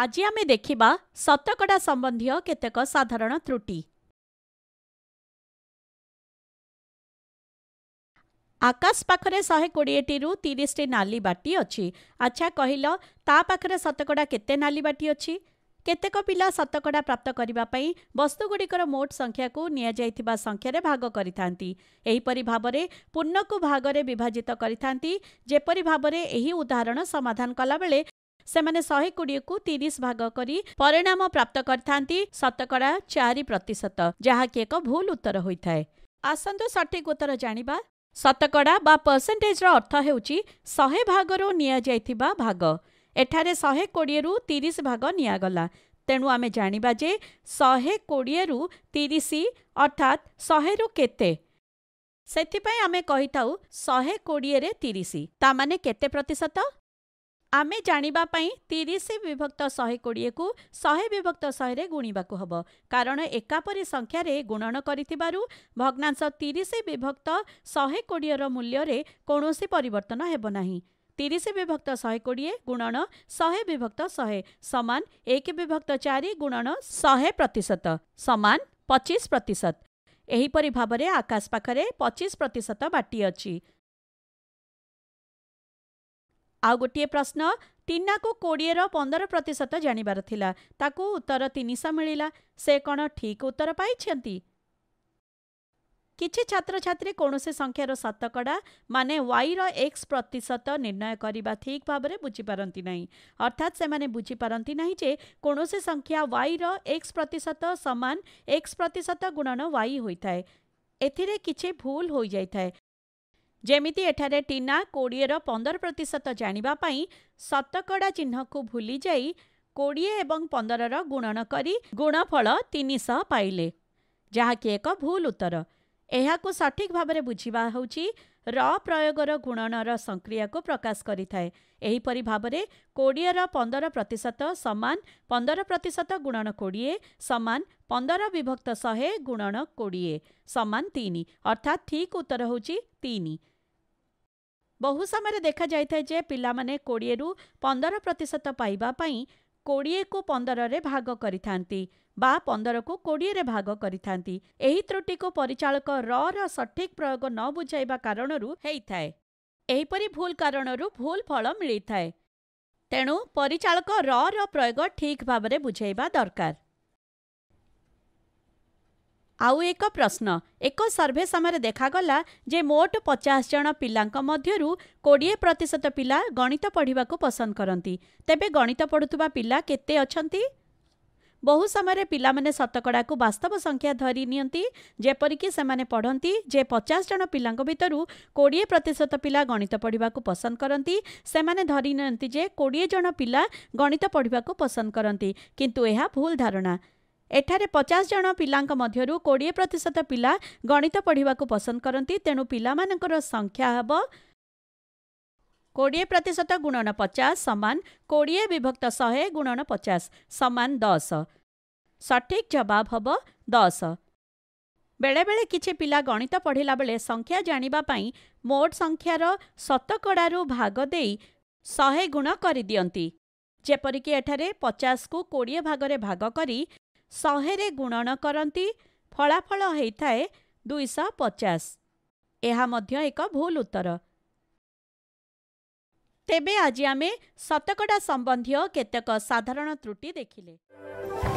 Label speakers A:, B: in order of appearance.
A: ଆଜି ଆମେ ଦେଖିବା ଶତକଡ଼ା ସମ୍ବନ୍ଧୀୟ କେତେକ ସାଧାରଣ ତ୍ରୁଟି ଆକାଶ ପାଖରେ ଶହେ କୋଡ଼ିଏଟିରୁ ତିରିଶଟି ନାଲି ବାଟି ଅଛି ଆଚ୍ଛା କହିଲ ତା ପାଖରେ ଶତକଡ଼ା କେତେ ନାଲି ବାଟି ଅଛି କେତେକ ପିଲା ଶତକଡ଼ା ପ୍ରାପ୍ତ କରିବା ପାଇଁ ବସ୍ତୁଗୁଡ଼ିକର ମୋଟ ସଂଖ୍ୟାକୁ ନିଆଯାଇଥିବା ସଂଖ୍ୟାରେ ଭାଗ କରିଥାନ୍ତି ଏହିପରି ଭାବରେ ପୂର୍ଣ୍ଣକୁ ଭାଗରେ ବିଭାଜିତ କରିଥାନ୍ତି ଯେପରି ଭାବରେ ଏହି ଉଦାହରଣ ସମାଧାନ କଲାବେଳେ ସେମାନେ ଶହେ କୋଡ଼ିଏକୁ ତିରିଶ ଭାଗ କରି ପରିଣାମ ପ୍ରାପ୍ତ କରିଥାନ୍ତି ଶତକଡ଼ା ଚାରି ପ୍ରତିଶତ ଯାହାକି ଏକ ଭୁଲ ଉତ୍ତର ହୋଇଥାଏ ଆସନ୍ତୁ ସଠିକ୍ ଉତ୍ତର ଜାଣିବା ଶତକଡ଼ା ବା ପରସେଣ୍ଟେଜର ଅର୍ଥ ହେଉଛି ଶହେ ଭାଗରୁ ନିଆଯାଇଥିବା ଭାଗ ଏଠାରେ ଶହେ କୋଡ଼ିଏରୁ ତିରିଶ ଭାଗ ନିଆଗଲା ତେଣୁ ଆମେ ଜାଣିବା ଯେ ଶହେ କୋଡ଼ିଏରୁ ତିରିଶ ଅର୍ଥାତ୍ ଶହେରୁ କେତେ ସେଥିପାଇଁ ଆମେ କହିଥାଉ ଶହେ କୋଡ଼ିଏରେ ତିରିଶ ତା ମାନେ କେତେ ପ୍ରତିଶତ ଆମେ ଜାଣିବା ପାଇଁ ତିରିଶ ବିଭକ୍ତ ଶହେ କୋଡ଼ିଏକୁ ଶହେ ବିଭକ୍ତ ଶହେରେ ଗୁଣିବାକୁ ହେବ କାରଣ ଏକାପରି ସଂଖ୍ୟାରେ ଗୁଣନ କରିଥିବାରୁ ଭଗ୍ନାଂଶ ତିରିଶ ବିଭକ୍ତ ଶହେ କୋଡ଼ିଏର ମୂଲ୍ୟରେ କୌଣସି ପରିବର୍ତ୍ତନ ହେବ ନାହିଁ ତିରିଶ ବିଭକ୍ତ ଶହେ କୋଡ଼ିଏ ଗୁଣନ ଶହେ ବିଭକ୍ତ ଶହେ ସମାନ ଏକ ବିଭକ୍ତ ଚାରି ଗୁଣନ ଶହେ ପ୍ରତିଶତ ସମାନ ପଚିଶ ପ୍ରତିଶତ ଏହିପରି ଭାବରେ ଆକାଶ ପାଖରେ ପଚିଶ ପ୍ରତିଶତ ବାଟି ଅଛି ଆଉ ଗୋଟିଏ ପ୍ରଶ୍ନ ଟିନାକୁ କୋଡ଼ିଏର ପନ୍ଦର ପ୍ରତିଶତ ଜାଣିବାର ଥିଲା ତାକୁ ଉତ୍ତର ତିନିଶହ ମିଳିଲା ସେ କ'ଣ ଠିକ୍ ଉତ୍ତର ପାଇଛନ୍ତି କିଛି ଛାତ୍ରଛାତ୍ରୀ କୌଣସି ସଂଖ୍ୟାର ଶତକଡ଼ା ମାନେ ୱାଇର ଏକ୍ସ ପ୍ରତିଶତ ନିର୍ଣ୍ଣୟ କରିବା ଠିକ୍ ଭାବରେ ବୁଝିପାରନ୍ତି ନାହିଁ ଅର୍ଥାତ୍ ସେମାନେ ବୁଝିପାରନ୍ତି ନାହିଁ ଯେ କୌଣସି ସଂଖ୍ୟା ୱାଇର ଏକ୍ସ ପ୍ରତିଶତ ସମାନ ଏକ୍ସ ପ୍ରତିଶତ ଗୁଣନ ୱାଇ ହୋଇଥାଏ ଏଥିରେ କିଛି ଭୁଲ ହୋଇଯାଇଥାଏ ଯେମିତି ଏଠାରେ ଟିନା କୋଡ଼ିଏର ପନ୍ଦର ପ୍ରତିଶତ ଜାଣିବା ପାଇଁ ଶତକଡ଼ା ଚିହ୍ନକୁ ଭୁଲିଯାଇ କୋଡ଼ିଏ ଏବଂ ପନ୍ଦରର ଗୁଣନ କରି ଗୁଣଫଳ ତିନିଶହ ପାଇଲେ ଯାହାକି ଏକ ଭୁଲ ଉତ୍ତର ଏହାକୁ ସଠିକ୍ ଭାବରେ ବୁଝିବା ହେଉଛି ର ପ୍ରୟୋଗର ଗୁଣନର ସଂକ୍ରିୟାକୁ ପ୍ରକାଶ କରିଥାଏ ଏହିପରି ଭାବରେ କୋଡ଼ିଏର ପନ୍ଦର ପ୍ରତିଶତ ସମାନ ପନ୍ଦର ପ୍ରତିଶତ ଗୁଣନ କୋଡ଼ିଏ ସମାନ ପନ୍ଦର ବିଭକ୍ତ ଶହେ ଗୁଣନ କୋଡ଼ିଏ ସମାନ ତିନି ଅର୍ଥାତ୍ ଠିକ୍ ଉତ୍ତର ହେଉଛି ତିନି ବହୁ ସମୟରେ ଦେଖାଯାଇଥାଏ ଯେ ପିଲାମାନେ କୋଡ଼ିଏରୁ ପନ୍ଦର ପ୍ରତିଶତ ପାଇବା ପାଇଁ କୋଡ଼ିଏକୁ ପନ୍ଦରରେ ଭାଗ କରିଥାନ୍ତି ବା ପନ୍ଦରକୁ କୋଡ଼ିଏରେ ଭାଗ କରିଥାନ୍ତି ଏହି ତ୍ରୁଟିକୁ ପରିଚାଳକ ରର ସଠିକ୍ ପ୍ରୟୋଗ ନ ବୁଝାଇବା କାରଣରୁ ହେଇଥାଏ ଏହିପରି ଭୁଲ କାରଣରୁ ଭୁଲ ଫଳ ମିଳିଥାଏ ତେଣୁ ପରିଚାଳକ ରର ପ୍ରୟୋଗ ଠିକ୍ ଭାବରେ ବୁଝାଇବା ଦରକାର आउँक प्रश्न एक सर्भे समय देखागला मोट पचासजना पि कोडिए प्रतिशत पिला गणित पढेको पसंद कति तेबे गणित पढुवा पिला केते अन्ति बहु समय पिला पहिकडाको बास्तव सङ्ख्या जे पढा पचासजना पिला भु कतिशत पिला गणित पसंद पढि पसन्द कति धरिएजन पिला गणित पढेको पसन्द कति कहाँ भूल धारणा एठारे एठ पचासजना पिला मध्य प्रतिशत पिला गणित पढेको पसन्द कति तेणु पिख्या होडिए प्रतिशत गुणन पचास समान कोडिए विभक्त शे गुण पचास समान दस सठिक जवाब हे दस बेला बेला कि पि गणित पढिलाबे सङ्ख्या जाँदाप मोट सङ्खार भाग भागदै शे गुण गरिदिएर पचासक भागले भाग कति ଶହେରେ ଗୁଣନ କରନ୍ତି ଫଳାଫଳ ହୋଇଥାଏ ଦୁଇଶହ ପଚାଶ ଏହା ମଧ୍ୟ ଏକ ଭୁଲ ଉତ୍ତର ତେବେ ଆଜି ଆମେ ଶତକଡ଼ା ସମ୍ବନ୍ଧୀୟ କେତେକ ସାଧାରଣ ତ୍ରୁଟି ଦେଖିଲେ